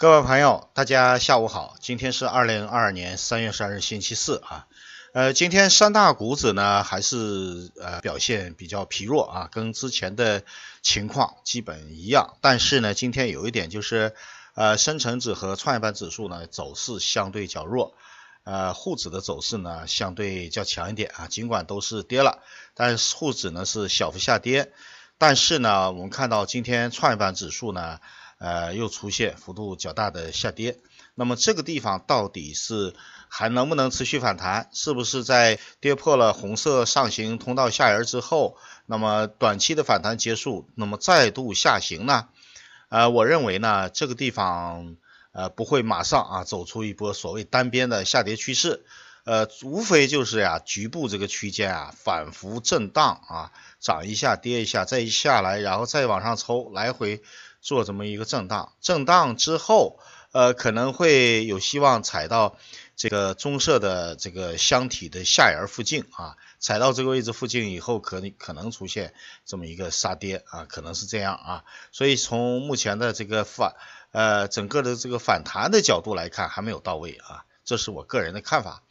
各位朋友，大家下午好。今天是二零二二年三月十二日，星期四啊。呃，今天三大股指呢还是呃表现比较疲弱啊，跟之前的情况基本一样。但是呢，今天有一点就是，呃，深成指和创业板指数呢走势相对较弱，呃，沪指的走势呢相对较强一点啊。尽管都是跌了，但是沪指呢是小幅下跌。但是呢，我们看到今天创业板指数呢。呃，又出现幅度较大的下跌，那么这个地方到底是还能不能持续反弹？是不是在跌破了红色上行通道下沿之后，那么短期的反弹结束，那么再度下行呢？呃，我认为呢，这个地方呃不会马上啊走出一波所谓单边的下跌趋势，呃，无非就是呀局部这个区间啊反复震荡啊，涨一下跌一下，再一下来，然后再往上抽，来回。做这么一个震荡，震荡之后，呃，可能会有希望踩到这个棕色的这个箱体的下沿儿附近啊，踩到这个位置附近以后，可可能出现这么一个杀跌啊，可能是这样啊。所以从目前的这个反呃整个的这个反弹的角度来看，还没有到位啊，这是我个人的看法。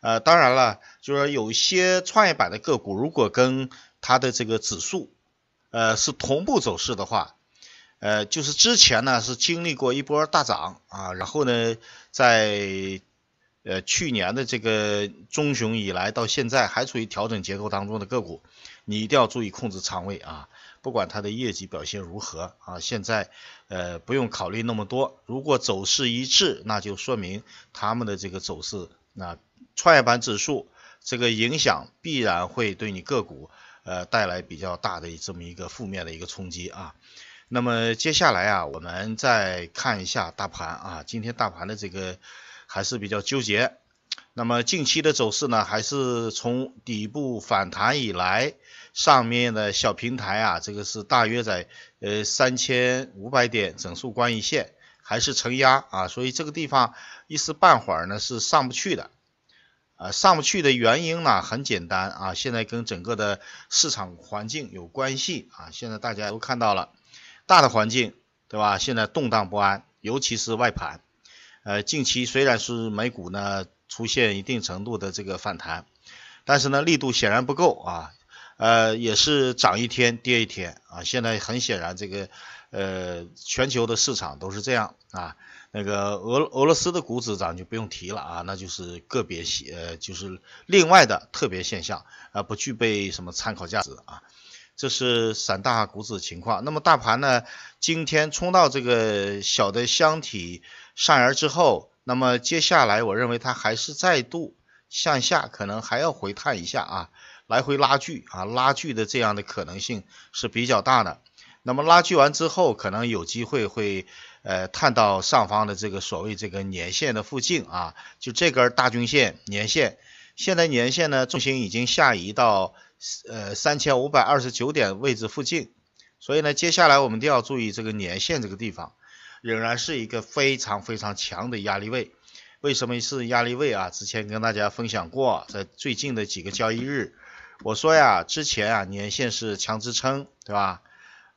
呃，当然了，就是有些创业板的个股，如果跟它的这个指数呃是同步走势的话，呃，就是之前呢是经历过一波大涨啊，然后呢，在呃去年的这个中旬以来到现在还处于调整结构当中的个股，你一定要注意控制仓位啊。不管它的业绩表现如何啊，现在呃不用考虑那么多。如果走势一致，那就说明他们的这个走势那创业板指数这个影响必然会对你个股呃带来比较大的这么一个负面的一个冲击啊。那么接下来啊，我们再看一下大盘啊，今天大盘的这个还是比较纠结。那么近期的走势呢，还是从底部反弹以来，上面的小平台啊，这个是大约在呃三千五百点整数关一线，还是承压啊，所以这个地方一时半会儿呢是上不去的啊，上不去的原因呢很简单啊，现在跟整个的市场环境有关系啊，现在大家都看到了。大的环境，对吧？现在动荡不安，尤其是外盘。呃，近期虽然是美股呢出现一定程度的这个反弹，但是呢力度显然不够啊。呃，也是涨一天跌一天啊。现在很显然，这个呃全球的市场都是这样啊。那个俄俄罗斯的股指，咱就不用提了啊，那就是个别现，就是另外的特别现象啊，不具备什么参考价值啊。这是三大股指情况，那么大盘呢？今天冲到这个小的箱体上沿之后，那么接下来我认为它还是再度向下，可能还要回探一下啊，来回拉锯啊，拉锯的这样的可能性是比较大的。那么拉锯完之后，可能有机会会呃探到上方的这个所谓这个年线的附近啊，就这根大均线年线。现在年线呢重心已经下移到。呃，三千五百二十九点位置附近，所以呢，接下来我们都要注意这个年线这个地方，仍然是一个非常非常强的压力位。为什么是压力位啊？之前跟大家分享过，在最近的几个交易日，我说呀，之前啊，年线是强支撑，对吧？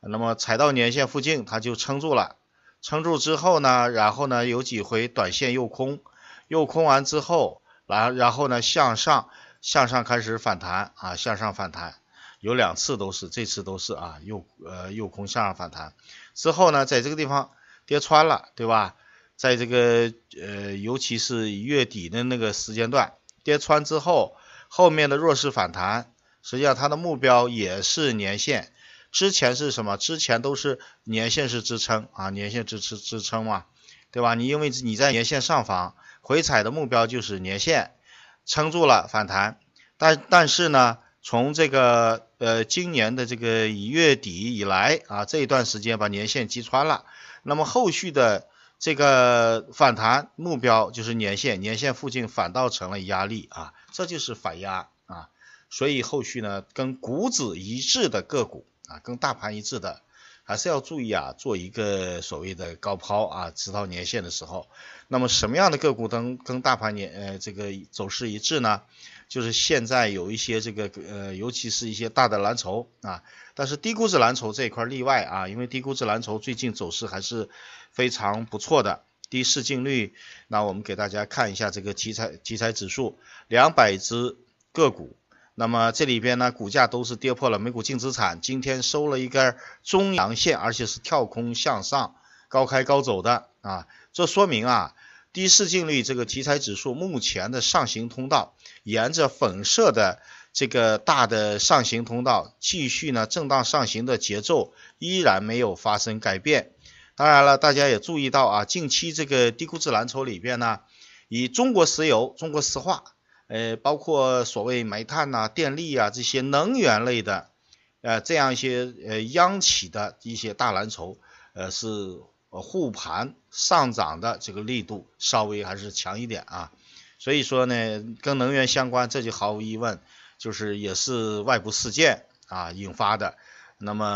那么踩到年线附近，它就撑住了，撑住之后呢，然后呢，有几回短线诱空，诱空完之后，然然后呢，向上。向上开始反弹啊，向上反弹有两次都是，这次都是啊，右呃右空向上反弹之后呢，在这个地方跌穿了，对吧？在这个呃，尤其是月底的那个时间段跌穿之后，后面的弱势反弹，实际上它的目标也是年线。之前是什么？之前都是年线是支撑啊，年线支持支撑嘛，对吧？你因为你在年线上方回踩的目标就是年线。撑住了反弹，但但是呢，从这个呃今年的这个一月底以来啊，这一段时间把年线击穿了，那么后续的这个反弹目标就是年线，年线附近反倒成了压力啊，这就是反压啊，所以后续呢，跟股指一致的个股啊，跟大盘一致的。还是要注意啊，做一个所谓的高抛啊，直到年线的时候。那么什么样的个股能跟大盘年呃这个走势一致呢？就是现在有一些这个呃，尤其是一些大的蓝筹啊，但是低估值蓝筹这一块例外啊，因为低估值蓝筹最近走势还是非常不错的，低市净率。那我们给大家看一下这个题材题材指数，两百只个股。那么这里边呢，股价都是跌破了每股净资产，今天收了一根中阳线，而且是跳空向上，高开高走的啊。这说明啊，低市净率这个题材指数目前的上行通道，沿着粉色的这个大的上行通道继续呢，震荡上行的节奏依然没有发生改变。当然了，大家也注意到啊，近期这个低估值蓝筹里边呢，以中国石油、中国石化。呃，包括所谓煤炭呐、电力啊这些能源类的，呃，这样一些呃央企的一些大蓝筹，呃，是护盘上涨的这个力度稍微还是强一点啊。所以说呢，跟能源相关，这就毫无疑问就是也是外部事件啊引发的。那么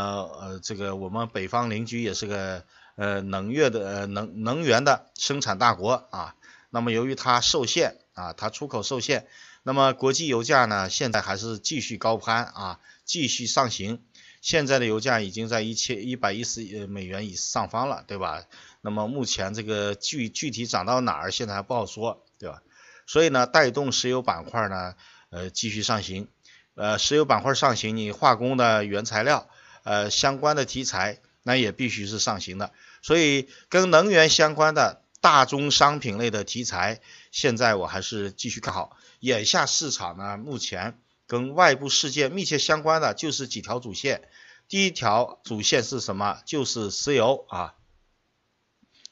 呃，这个我们北方邻居也是个呃能源的呃能能源的生产大国啊。那么由于它受限啊，它出口受限，那么国际油价呢，现在还是继续高攀啊，继续上行。现在的油价已经在一千一百一十美元以上方了，对吧？那么目前这个具具体涨到哪儿，现在还不好说，对吧？所以呢，带动石油板块呢，呃，继续上行。呃，石油板块上行，你化工的原材料，呃，相关的题材那也必须是上行的。所以跟能源相关的。大宗商品类的题材，现在我还是继续看好。眼下市场呢，目前跟外部世界密切相关的就是几条主线。第一条主线是什么？就是石油啊。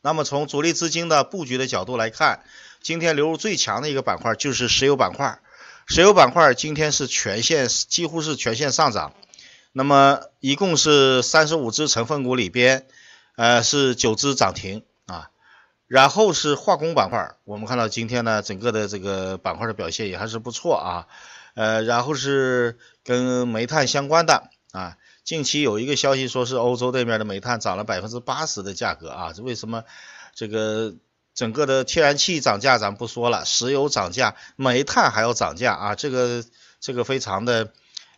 那么从主力资金的布局的角度来看，今天流入最强的一个板块就是石油板块。石油板块今天是全线几乎是全线上涨。那么一共是三十五只成分股里边，呃，是九只涨停。然后是化工板块，我们看到今天呢，整个的这个板块的表现也还是不错啊。呃，然后是跟煤炭相关的啊。近期有一个消息说是欧洲那边的煤炭涨了百分之八十的价格啊。为什么？这个整个的天然气涨价咱不说了，石油涨价，煤炭还要涨价啊？这个这个非常的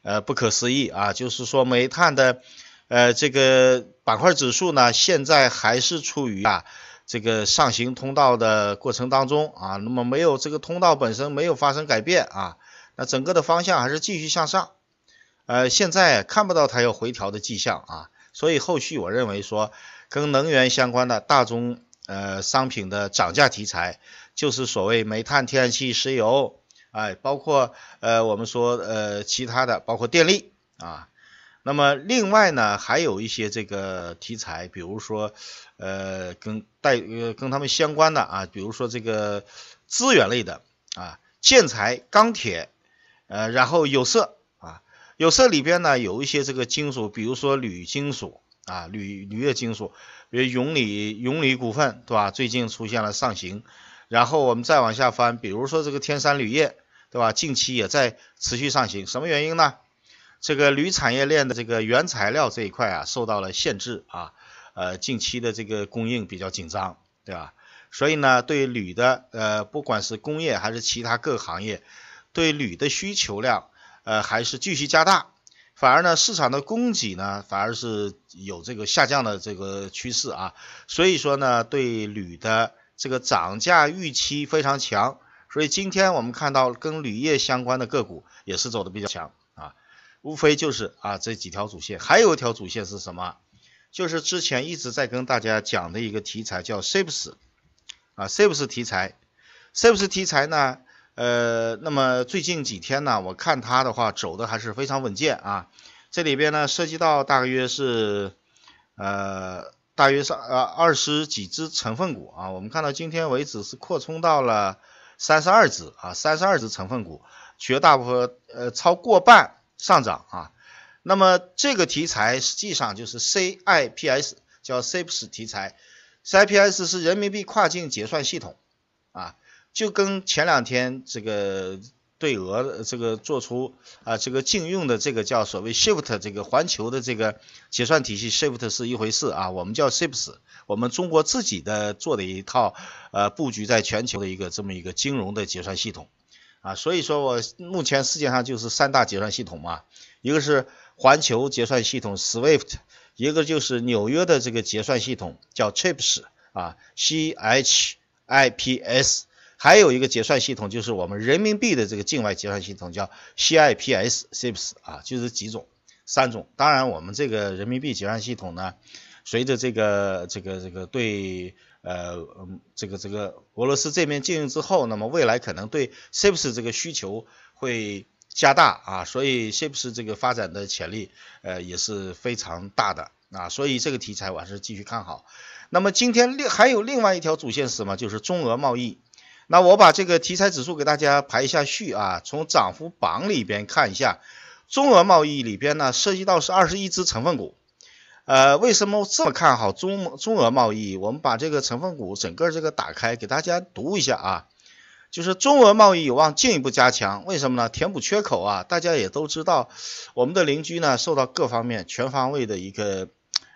呃不可思议啊。就是说煤炭的呃这个板块指数呢，现在还是处于啊。这个上行通道的过程当中啊，那么没有这个通道本身没有发生改变啊，那整个的方向还是继续向上，呃，现在看不到它有回调的迹象啊，所以后续我认为说，跟能源相关的大宗呃商品的涨价题材，就是所谓煤炭、天然气、石油，哎，包括呃我们说呃其他的，包括电力啊。那么另外呢，还有一些这个题材，比如说，呃，跟带呃跟他们相关的啊，比如说这个资源类的啊，建材、钢铁，呃，然后有色啊，有色里边呢有一些这个金属，比如说铝金属啊，铝铝业金属，比如永里永里股份对吧？最近出现了上行，然后我们再往下翻，比如说这个天山铝业对吧？近期也在持续上行，什么原因呢？这个铝产业链的这个原材料这一块啊，受到了限制啊，呃，近期的这个供应比较紧张，对吧？所以呢，对铝的呃，不管是工业还是其他各个行业，对铝的需求量呃还是继续加大，反而呢，市场的供给呢反而是有这个下降的这个趋势啊。所以说呢，对铝的这个涨价预期非常强，所以今天我们看到跟铝业相关的个股也是走的比较强。无非就是啊这几条主线，还有一条主线是什么？就是之前一直在跟大家讲的一个题材，叫 SIPS 啊 SIPS 题材，SIPS 题材呢，呃，那么最近几天呢，我看它的话走的还是非常稳健啊。这里边呢涉及到大约是呃大约是呃二十几只成分股啊，我们看到今天为止是扩充到了三十二只啊，三十二只成分股，绝大部分呃超过半。上涨啊，那么这个题材实际上就是 CIPS 叫 CIPS 题材，CIPS 是人民币跨境结算系统啊，就跟前两天这个对俄这个做出啊这个禁用的这个叫所谓 Shift 这个环球的这个结算体系 Shift 是一回事啊，我们叫 CIPS，我们中国自己的做的一套呃布局在全球的一个这么一个金融的结算系统。啊，所以说我目前世界上就是三大结算系统嘛，一个是环球结算系统 SWIFT，一个就是纽约的这个结算系统叫 CHIPS 啊，C H I P S，还有一个结算系统就是我们人民币的这个境外结算系统叫 CIPS，CIPS 啊，就是几种，三种。当然我们这个人民币结算系统呢，随着这个这个这个对。呃，嗯，这个这个俄罗斯这边进入之后，那么未来可能对 ships 这个需求会加大啊，所以 ships 这个发展的潜力呃也是非常大的啊，所以这个题材我还是继续看好。那么今天另还有另外一条主线是什么？就是中俄贸易。那我把这个题材指数给大家排一下序啊，从涨幅榜里边看一下，中俄贸易里边呢涉及到是二十一只成分股。呃，为什么这么看好中中俄贸易？我们把这个成分股整个这个打开，给大家读一下啊。就是中俄贸易有望进一步加强，为什么呢？填补缺口啊。大家也都知道，我们的邻居呢受到各方面全方位的一个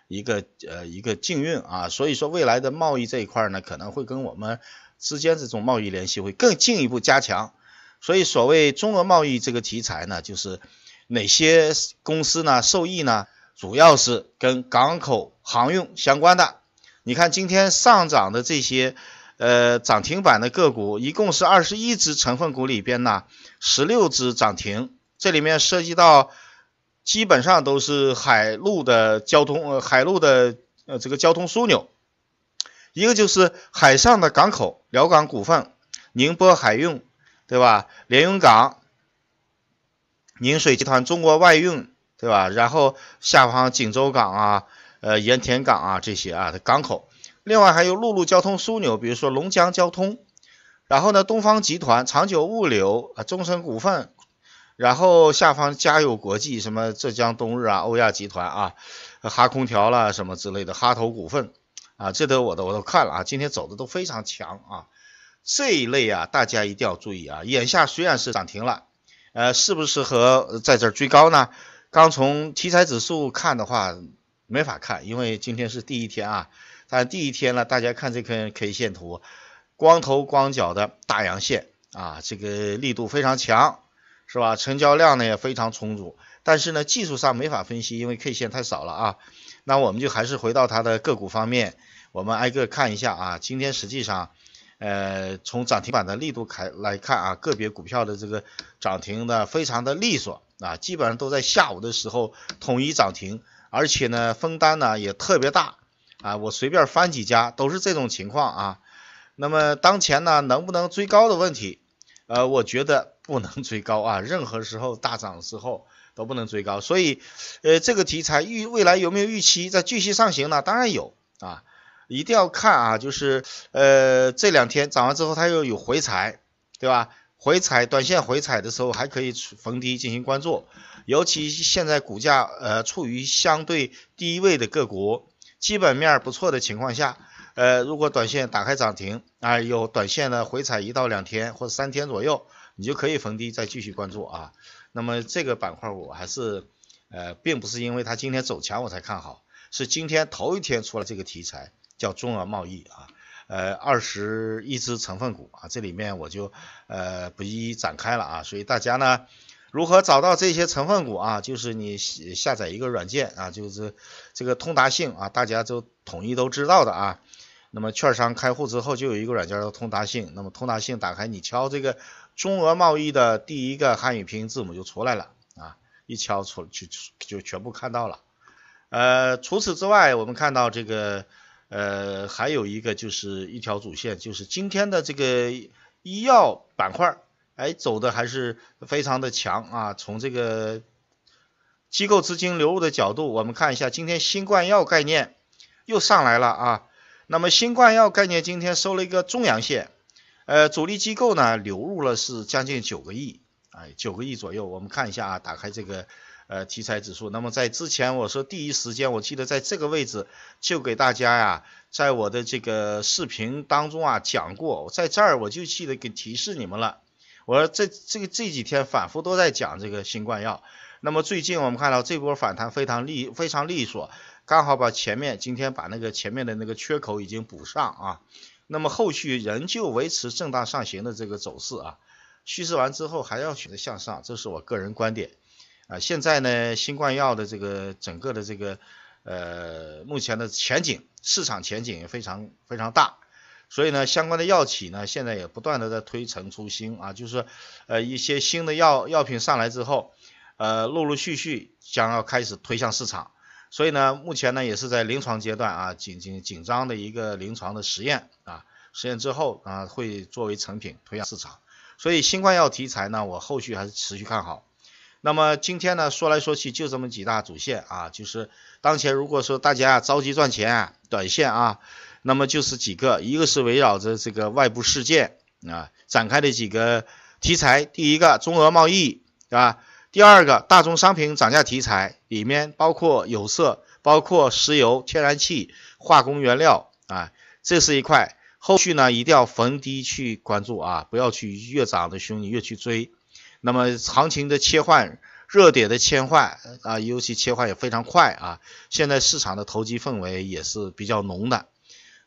一个呃一个禁运啊，所以说未来的贸易这一块呢可能会跟我们之间这种贸易联系会更进一步加强。所以所谓中俄贸易这个题材呢，就是哪些公司呢受益呢？主要是跟港口航运相关的。你看今天上涨的这些，呃，涨停板的个股一共是二十一只成分股里边呢，十六只涨停。这里面涉及到基本上都是海陆的交通，呃，海陆的呃这个交通枢纽。一个就是海上的港口，辽港股份、宁波海运，对吧？连云港、宁水集团、中国外运。对吧？然后下方锦州港啊，呃，盐田港啊，这些啊港口。另外还有陆路交通枢纽，比如说龙江交通。然后呢，东方集团、长久物流啊，中升股份。然后下方嘉友国际，什么浙江东日啊，欧亚集团啊，哈空调啦什么之类的，哈投股份啊，这都我都我都看了啊，今天走的都非常强啊。这一类啊，大家一定要注意啊。眼下虽然是涨停了，呃，适不适合在这儿追高呢？刚从题材指数看的话，没法看，因为今天是第一天啊。但第一天呢，大家看这根 K 线图，光头光脚的大阳线啊，这个力度非常强，是吧？成交量呢也非常充足。但是呢，技术上没法分析，因为 K 线太少了啊。那我们就还是回到它的个股方面，我们挨个看一下啊。今天实际上，呃，从涨停板的力度看来看啊，个别股票的这个涨停的非常的利索。啊，基本上都在下午的时候统一涨停，而且呢分单呢也特别大啊。我随便翻几家都是这种情况啊。那么当前呢能不能追高的问题，呃，我觉得不能追高啊。任何时候大涨之后都不能追高，所以，呃，这个题材预未来有没有预期在继续上行呢？当然有啊，一定要看啊，就是呃这两天涨完之后它又有回踩，对吧？回踩短线回踩的时候，还可以逢低进行关注，尤其现在股价呃处于相对低位的各国，基本面不错的情况下，呃如果短线打开涨停啊，有短线的回踩一到两天或者三天左右，你就可以逢低再继续关注啊。那么这个板块我还是呃并不是因为它今天走强我才看好，是今天头一天出了这个题材叫中俄贸易啊。呃，二十一只成分股啊，这里面我就呃不一一展开了啊。所以大家呢，如何找到这些成分股啊？就是你下载一个软件啊，就是这个通达信啊，大家都统一都知道的啊。那么券商开户之后就有一个软件叫通达信，那么通达信打开你敲这个中俄贸易的第一个汉语拼音字母就出来了啊，一敲出就就全部看到了。呃，除此之外，我们看到这个。呃，还有一个就是一条主线，就是今天的这个医药板块，哎，走的还是非常的强啊。从这个机构资金流入的角度，我们看一下，今天新冠药概念又上来了啊。那么新冠药概念今天收了一个中阳线，呃，主力机构呢流入了是将近九个亿哎，九个亿左右。我们看一下啊，打开这个。呃，题材指数。那么在之前我说第一时间，我记得在这个位置就给大家呀，在我的这个视频当中啊讲过。在这儿我就记得给提示你们了。我说这这个这几天反复都在讲这个新冠药。那么最近我们看到这波反弹非常利非常利索，刚好把前面今天把那个前面的那个缺口已经补上啊。那么后续仍旧维持震荡上行的这个走势啊。趋势完之后还要选择向上，这是我个人观点。啊，现在呢，新冠药的这个整个的这个，呃，目前的前景，市场前景非常非常大，所以呢，相关的药企呢，现在也不断的在推陈出新啊，就是，呃，一些新的药药品上来之后，呃，陆陆续续将要开始推向市场，所以呢，目前呢也是在临床阶段啊，紧紧紧张的一个临床的实验啊，实验之后啊，会作为成品推向市场，所以新冠药题材呢，我后续还是持续看好。那么今天呢，说来说去就这么几大主线啊，就是当前如果说大家着急赚钱，短线啊，那么就是几个，一个是围绕着这个外部事件啊展开的几个题材，第一个中俄贸易，对吧？第二个大宗商品涨价题材，里面包括有色，包括石油、天然气、化工原料啊，这是一块，后续呢一定要逢低去关注啊，不要去越涨的凶你越去追。那么行情的切换、热点的切换啊，尤其切换也非常快啊。现在市场的投机氛围也是比较浓的，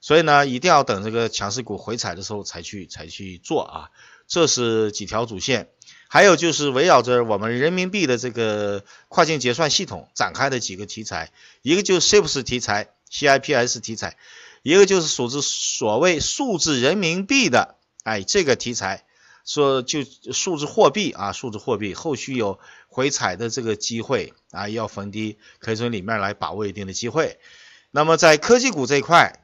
所以呢，一定要等这个强势股回踩的时候才去才去做啊。这是几条主线，还有就是围绕着我们人民币的这个跨境结算系统展开的几个题材，一个就是 CIPS 题材，CIPS 题材，一个就是数字，所谓数字人民币的，哎，这个题材。说就数字货币啊，数字货币后续有回踩的这个机会啊，要逢低可以从里面来把握一定的机会。那么在科技股这一块，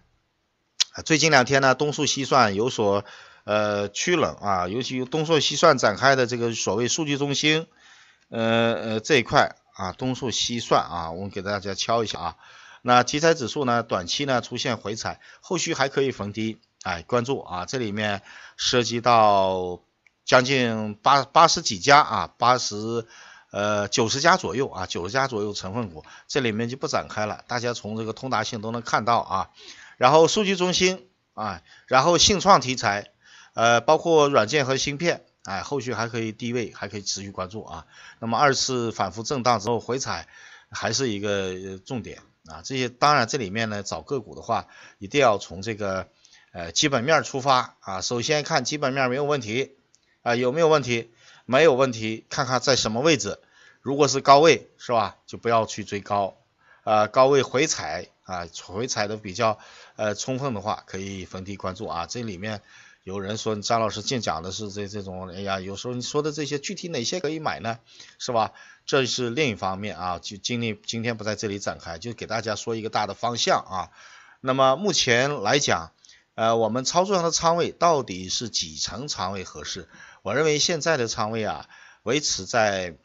最近两天呢，东数西算有所呃趋冷啊，尤其东数西算展开的这个所谓数据中心，呃呃这一块啊，东数西算啊，我们给大家敲一下啊。那题材指数呢，短期呢出现回踩，后续还可以逢低哎关注啊，这里面涉及到。将近八八十几家啊，八十呃九十家左右啊，九十家左右成分股，这里面就不展开了，大家从这个通达性都能看到啊。然后数据中心啊，然后信创题材，呃，包括软件和芯片，哎，后续还可以低位，还可以持续关注啊。那么二次反复震荡之后回踩，还是一个重点啊。这些当然这里面呢，找个股的话，一定要从这个呃基本面出发啊，首先看基本面没有问题。啊，有没有问题？没有问题，看看在什么位置。如果是高位，是吧？就不要去追高。啊，高位回踩啊，回踩的比较呃充分的话，可以逢低关注啊。这里面有人说张老师净讲的是这这种，哎呀，有时候你说的这些具体哪些可以买呢？是吧？这是另一方面啊，就今天今天不在这里展开，就给大家说一个大的方向啊。那么目前来讲。呃，我们操作上的仓位到底是几成仓位合适？我认为现在的仓位啊，维持在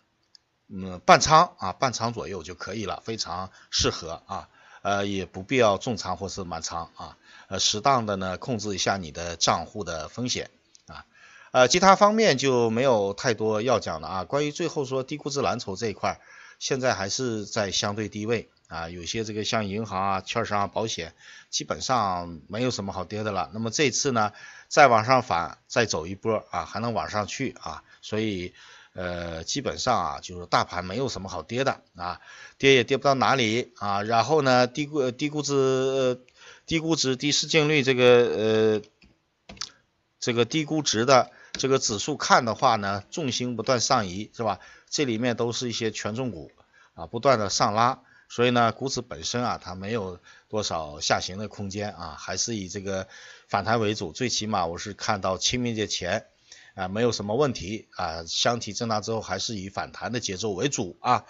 嗯半仓啊，半仓左右就可以了，非常适合啊。呃，也不必要重仓或是满仓啊，呃，适当的呢控制一下你的账户的风险啊。呃，其他方面就没有太多要讲的啊。关于最后说低估值蓝筹这一块，现在还是在相对低位。啊，有些这个像银行啊、券商啊、保险，基本上没有什么好跌的了。那么这次呢，再往上反，再走一波啊，还能往上去啊。所以，呃，基本上啊，就是大盘没有什么好跌的啊，跌也跌不到哪里啊。然后呢，低估、低估值、低估值、低市净率这个呃，这个低估值的这个指数看的话呢，重心不断上移，是吧？这里面都是一些权重股啊，不断的上拉。所以呢，股指本身啊，它没有多少下行的空间啊，还是以这个反弹为主。最起码我是看到清明节前啊，没有什么问题啊，箱体震荡之后还是以反弹的节奏为主啊。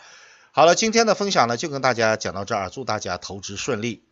好了，今天的分享呢，就跟大家讲到这儿，祝大家投资顺利。